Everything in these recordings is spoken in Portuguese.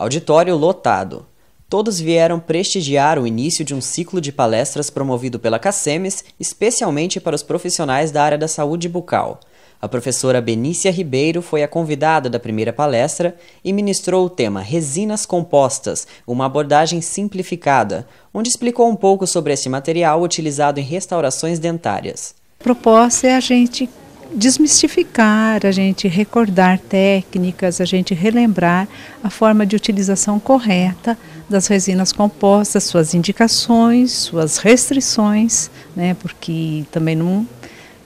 Auditório lotado. Todos vieram prestigiar o início de um ciclo de palestras promovido pela CACEMES, especialmente para os profissionais da área da saúde bucal. A professora Benícia Ribeiro foi a convidada da primeira palestra e ministrou o tema Resinas Compostas, uma abordagem simplificada, onde explicou um pouco sobre esse material utilizado em restaurações dentárias. A proposta é a gente desmistificar, a gente recordar técnicas, a gente relembrar a forma de utilização correta das resinas compostas, suas indicações, suas restrições, né? Porque também não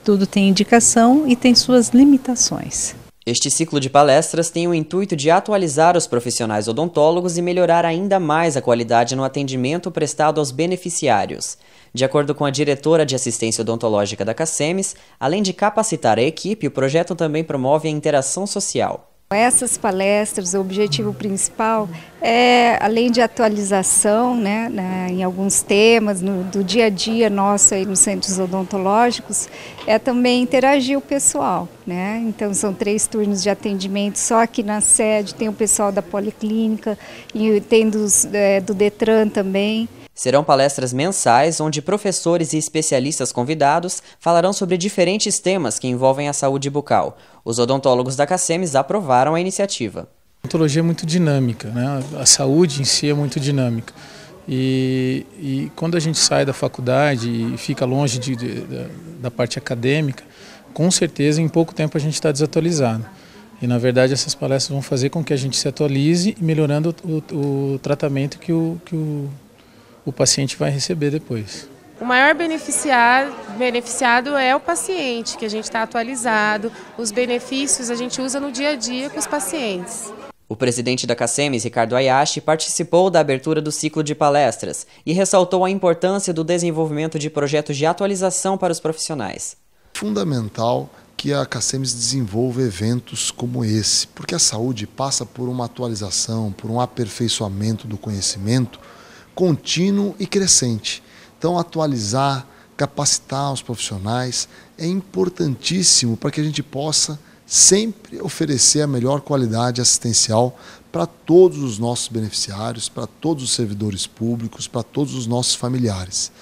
tudo tem indicação e tem suas limitações. Este ciclo de palestras tem o intuito de atualizar os profissionais odontólogos e melhorar ainda mais a qualidade no atendimento prestado aos beneficiários. De acordo com a diretora de assistência odontológica da CACEMES, além de capacitar a equipe, o projeto também promove a interação social. Essas palestras, o objetivo principal é, além de atualização né, né, em alguns temas, no, do dia a dia nosso aí nos centros odontológicos, é também interagir o pessoal. Né? Então são três turnos de atendimento só aqui na sede, tem o pessoal da Policlínica e tem dos, é, do Detran também. Serão palestras mensais onde professores e especialistas convidados falarão sobre diferentes temas que envolvem a saúde bucal. Os odontólogos da CACEMES aprovaram a iniciativa. A odontologia é muito dinâmica, né? a saúde em si é muito dinâmica. E, e quando a gente sai da faculdade e fica longe de, de, da, da parte acadêmica, com certeza em pouco tempo a gente está desatualizado. E na verdade essas palestras vão fazer com que a gente se atualize, melhorando o, o tratamento que, o, que o, o paciente vai receber depois. O maior beneficiado, beneficiado é o paciente, que a gente está atualizado, os benefícios a gente usa no dia a dia com os pacientes. O presidente da CACEMES, Ricardo Ayashi, participou da abertura do ciclo de palestras e ressaltou a importância do desenvolvimento de projetos de atualização para os profissionais fundamental que a Cacemes desenvolva eventos como esse, porque a saúde passa por uma atualização, por um aperfeiçoamento do conhecimento contínuo e crescente. Então, atualizar, capacitar os profissionais é importantíssimo para que a gente possa sempre oferecer a melhor qualidade assistencial para todos os nossos beneficiários, para todos os servidores públicos, para todos os nossos familiares.